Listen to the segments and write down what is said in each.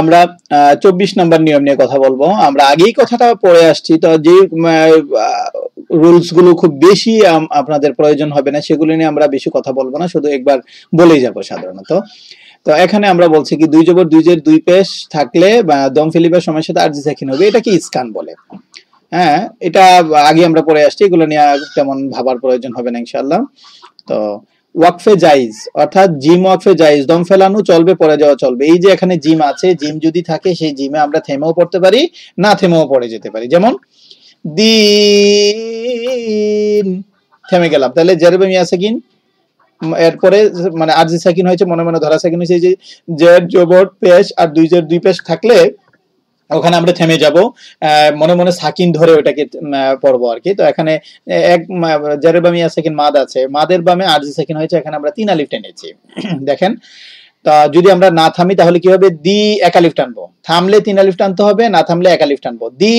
আমরা চব্বিশ নম্বর নিয়ম নিয়ে কথা বলবো আমরা আগেই কথাটা পড়ে আসছি তো যে রুলস গুলো খুব বেশি আপনাদের প্রয়োজন হবে না সেগুলো নিয়ে আমরা বেশি কথা বলবো না শুধু একবার বলেই যাব সাধারণত তো এখানে আমরা বলছি কি দুই জবর দুই জের দুই পেশ থাকলে দম ফেলিবার সময়ের সাথে আর্জি সাক্ষীন হবে এটা কি ইস্কান বলে হ্যাঁ এটা আগে আমরা পড়ে আসছি এগুলো নিয়ে তেমন ভাবার প্রয়োজন হবে না ইনশাল্লাহ তো ওয়াকফে জাইজ অর্থাৎ জিম ওয়াকফে জাইজ দম ফেলানো চলবে পরে যাওয়া চলবে এই যে এখানে জিম আছে জিম যদি থাকে সেই জিমে আমরা থেমেও পড়তে পারি না থেমেও পড়ে যেতে পারি যেমন দিন থেমে গেলাম তাহলে জেরবে মিয়া সাকিন এরপরে মানে আর যে সাকিন হয়েছে মনে মনে ধরা সাকিন হয়েছে যে জেড জোবট পেশ আর দুই জের দুই পেশ থাকলে ওখানে আমরা থেমে যাব মনে মনে সাকিন ধরে ওটাকে পড়বো আর কি তো এখানে এক জারের বামে সাকিন মাদ আছে মাদের বামে আর সাকিন হয়েছে এখানে আমরা তিন আলিফ টেনেছি দেখেন তা যদি আমরা না থামি তাহলে কি হবে দি এক আলিফ টানবো থামলে তিন আলিফ টানতে হবে না থামলে এক আলিফ টানবো দি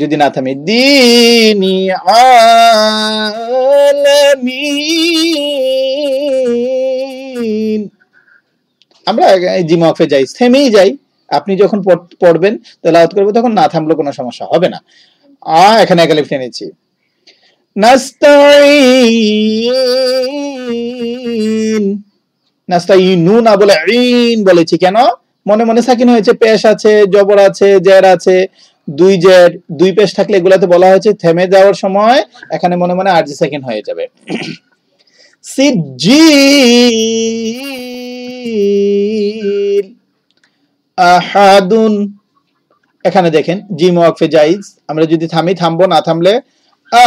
যদি না থামি দিনি আলামিন আমরা জিম ওয়াকফে যাই থেমেই যাই আপনি যখন পড়বেন তেলাওয়াত করবেন তখন না থামলে কোনো সমস্যা হবে না আ এখানে একালিফ টেনেছি নাস্তাইন নাস্তাইনু না বলে ইন বলেছি কেন মনে মনে সাকিন হয়েছে পেশ আছে জবর আছে জের আছে দুই জের দুই পেশ থাকলে এগুলাতে বলা হয়েছে থেমে যাওয়ার সময় এখানে মনে মনে আরজি সেকেন্ড হয়ে যাবে সিজিন আহাদুন এখানে দেখেন জিম ওয়াকফে জাইজ আমরা যদি থামি থামবো না থামলে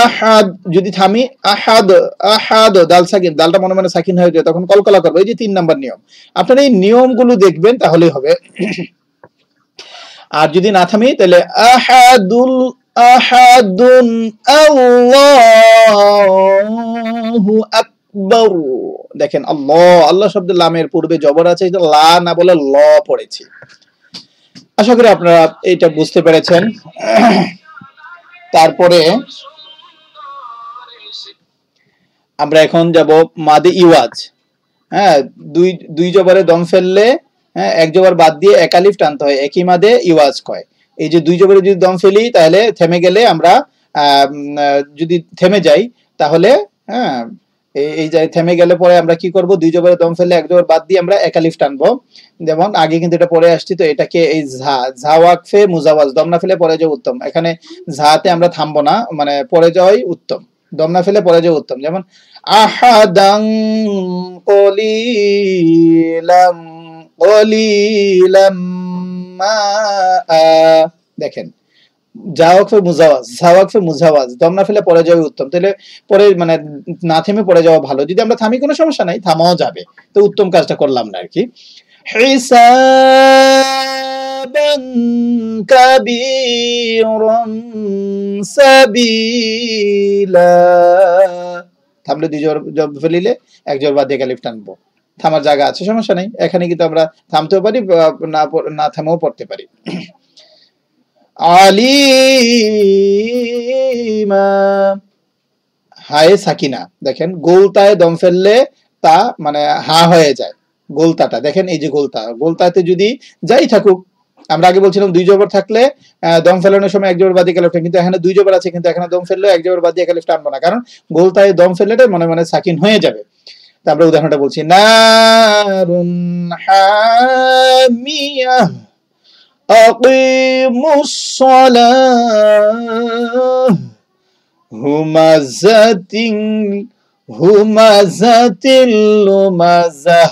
আহাদ যদি থামি আহাদ আহাদ দাল সাকিন দালটা মনে মনে সাকিন হয়ে যায় তখন কলকলা করবো এই যে তিন নাম্বার নিয়ম আপনারা এই নিয়মগুলো দেখবেন তাহলেই হবে আর যদি না থামি তাহলে আহাদুল আহাদুন আল্লাহু আকবার দেখেন আল্লাহ আল্লাহ শব্দ লামের পূর্বে জবর আছে এটা লা না বলে ল পড়েছি আশা করি আপনারা এটা বুঝতে পেরেছেন তারপরে আমরা এখন যাব মাদে ইওয়াজ হ্যাঁ দুই দুই জবরে দম ফেললে হ্যাঁ এক জবর বাদ দিয়ে একালিফ টানতে হয় একই মাদে ইওয়াজ কয় এই যে দুই জবরে যদি দম ফেলি তাহলে থেমে গেলে আমরা যদি থেমে যাই তাহলে হ্যাঁ এই যে থেমে গেলে পরে আমরা কি করব দুই জবরে দম ফেললে এক জবর বাদ দিয়ে আমরা একালিফ টানবো যেমন আগে কিন্তু এটা পরে আসছি তো এটাকে এই ঝা ঝা ওয়াকফে মুজাওয়াজ দম না ফেলে পরে যে উত্তম এখানে ঝাতে আমরা থামবো না মানে পরে যাওয়াই উত্তম দম না ফেলে পরে যাওয়া উত্তম যেমন আহাদাং কলিলাম কলিলাম দেখেন যা অক্ষর মুজাওয়াজ যা অক্ষর মুজাওয়াজ দম না ফেলে পরে যাবে উত্তম তাহলে পরে মানে না থেমে পরে যাওয়া ভালো যদি আমরা থামি কোনো সমস্যা নাই থামাও যাবে তো উত্তম কাজটা করলাম না আর কি حسابا كبيرا سبيلا থামলে দুই জোর জব ফেলিলে এক জোর বাদ দিয়ে টানবো থামার জায়গা আছে সমস্যা নেই এখানে কিন্তু আমরা থামতেও পারি না না থামেও পড়তে পারি আলিমা হায়ে সাকিনা দেখেন গোলতায় দম ফেললে তা মানে হা হয়ে যায় গোলতাটা দেখেন এই যে গোলতা গোলতাতে যদি যাই থাকুক আমরা আগে বলছিলাম দুই জবর থাকলে দম ফেলানোর সময় এক জবর দিয়ে একালেফটা কিন্তু এখানে দুই জবর আছে কিন্তু এখানে দম ফেললে এক জবর দিয়ে একালেফটা আনবো না কারণ গোলতায় দম ফেললে মনে মনে সাকিন হয়ে যাবে তারপরে উদাহরণটা বলছি নারুন মিয়া أقيموا الصلاة همزة همزة لمزة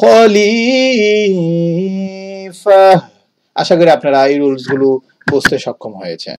খলিফা আশা করি আপনারা এই রুলসগুলো বুঝতে সক্ষম হয়েছে